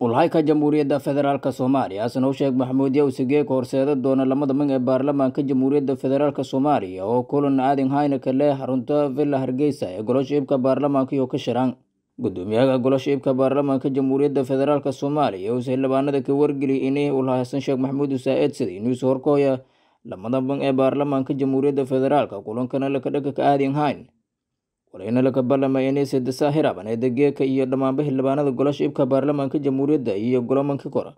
ulhayka jamhuuriyadda federaalka soomaaliya xasan sheekh maxamuud yowsige ka horseeda doona lamada mag ee baarlamaanka jamhuuriyadda federaalka soomaaliya oo kulan aadan haynaka leh xarunta villa hargeysa ee golosha iibka baarlamaanka iyo ka shiran gudoomiyaha golosha iibka baarlamaanka jamhuuriyadda federaalk soomaaliya uuse sildhibaanada ka wargeliyay inay ulhay xasan sheekh maxamuud usaa-eed sida inuusa horkooya lamada mang ee baarlamaanka jamhuuriyadda federaalka kulankana lakadhaka ka aadan hayn walayna laga ballamay inay seddesaa hirabaneeda geeka iyo dhammaanba xildhibaanada golash ibka baarlamaanka jamhuuriyadda iyo golamanka kora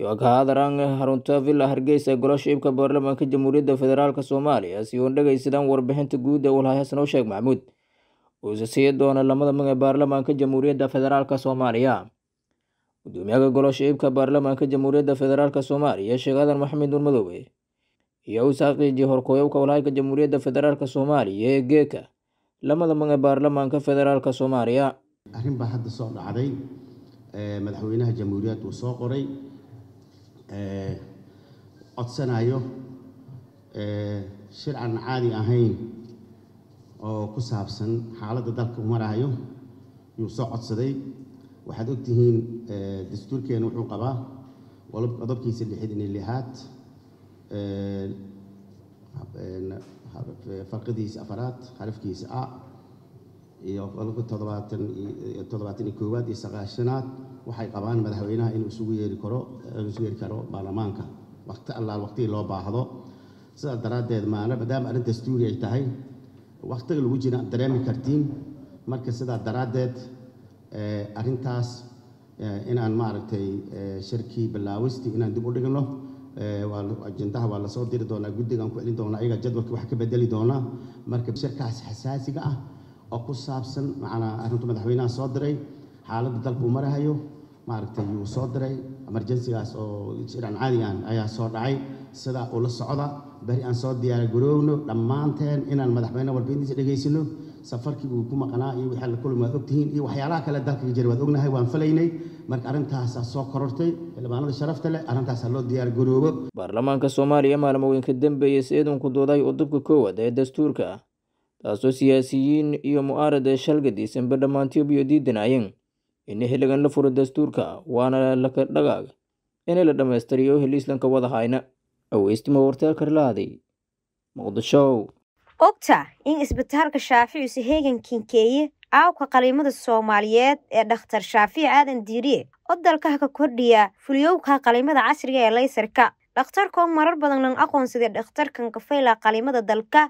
yoakahadarang harunta villa hargeysa golash ibka baarlamaanka jamhuuriyadda federaalk soomaaliya si uun dhagaysadaan warbixinta guud ee walhayasanoo sheeg maxamuud uuse sii doona lamada mag ee baarlamaanka jamhuuriyadda federaalka soomaaliya gudoomiyaha golash ibka baarlamaanka jamhuuriyadda federaalk soomaaliya sheekh adan maxamed nur madoobe iyo uu saaqiiji horkooyowka walhayka jamhuuriyadda federaalk soomaaliya ee geeka lamada man baarlamaanka federaalka soomaaliya arrin baa hadda soo dhacday eh, madaxweynaha jamhuuriyaad uu soo qoray eh, codsanayo eh, shir aan caadi ahayn oo ku saabsan xaaladda dalka u marahayo yuu soo codsaday waxaad ogtihiin dastuurkeena wuxuu qabaa qodobkiisa lixid iyo lixaad Eh, farqadiisa afaraad xarafkiisa a iyo toddobaataniyo koowaad iyo sagaashanaad waxay qabaan madaxweynaha inuu isugu yeeri karo eh, isugu yeeri karo baarlamaanka waqti allaal waqtigii loo baahdo sidaas daraaddeed maana maadaama arrin dastuuri ay tahay waqtiga lagu jira dareemi kartiin marka sidaa daraaddeed eh, arrintaas inaan maaragtay shirkii bilaawistii inaan dib u dhigno Eh, ajendaha waa lasoo diri doonaa guddigaan ku celin doonaa ayaga jadwalka wax ka bedeli doonaa marka shirkaas xasaasiga ah oo ku saabsan macnaa arrintu madaxweynaha soo diray xaaladda dalku uu marahayo maaragtay yuu soo diray emergensigaas oo shircan caadigan ayaa soo dhacay sidaa ula socda beri aan soo diyaara garoowno dhammaanteen inaan madaxweyne walba intiisa dhegaysano safarkii uu ku maqnaa iyo wixii la kulmi waad ogtihiin iyo waxyaalaha kale dalkaga jira waad ognahay waan falaynay marka arrintaasaa soo korortay xildhibaanada sharafta leh arrintaasaa loo diyaar garoobo baarlamaanka soomaaliya maalmooyin ka dambeeyey seedanku dooday udubka koowaad ee dastuurka taasoo siyaasiyiin iyo mu'aarada shalga diisanba dhammaantiibiyo diidanayeen in xilligan la furo dastuurka waana laka dhagaag in la dhammaystiriyo heliislanka wadahayna aweystimawartaalkarlaaday muqdisho ogta in isbitaalka shaafici suheegan kinkeeye aawka qalimada soomaaliyeed ee dhakhtar shaafiic aadan diiriye oo dalkaha ka kordhiya fuliyowka qalimada casriga ah ee laysarka dhakhtarkoo marar badan lan aqoonsaday dhakhtarkan kafayla qaliimada dalka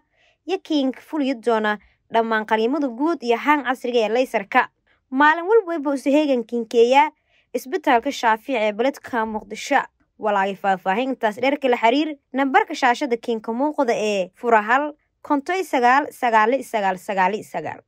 iyo kiinka fuliyo doona dhammaan qalimada guud iyo haan casriga ah ee laysarka maalin walbayba usuheegan kinkeeya isbitaalka shaafiic ee baledka muqdisho walaagay faahfaahin intaas dheerka la xiriir nambarka shaashada kiinka muuqda ee furahal konton iyo sagaal sagaali sagaal sagaali sagaal